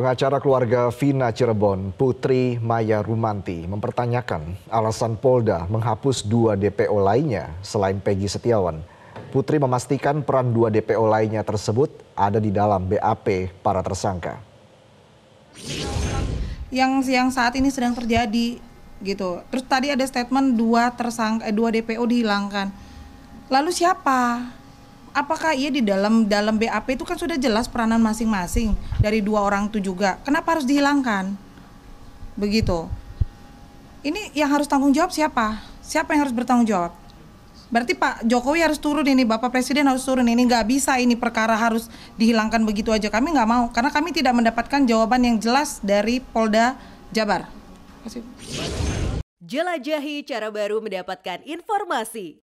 Pengacara keluarga Vina Cirebon, Putri Maya Rumanti, mempertanyakan alasan Polda menghapus dua DPO lainnya selain Peggy Setiawan. Putri memastikan peran dua DPO lainnya tersebut ada di dalam BAP para tersangka. Yang siang saat ini sedang terjadi gitu. Terus tadi ada statement dua tersangka eh, dua DPO dihilangkan. Lalu siapa? apakah ia di dalam dalam BAP itu kan sudah jelas peranan masing-masing dari dua orang itu juga. Kenapa harus dihilangkan? Begitu. Ini yang harus tanggung jawab siapa? Siapa yang harus bertanggung jawab? Berarti Pak Jokowi harus turun ini, Bapak Presiden harus turun ini. Nggak bisa ini perkara harus dihilangkan begitu aja. Kami nggak mau, karena kami tidak mendapatkan jawaban yang jelas dari Polda Jabar. Jelajahi cara baru mendapatkan informasi.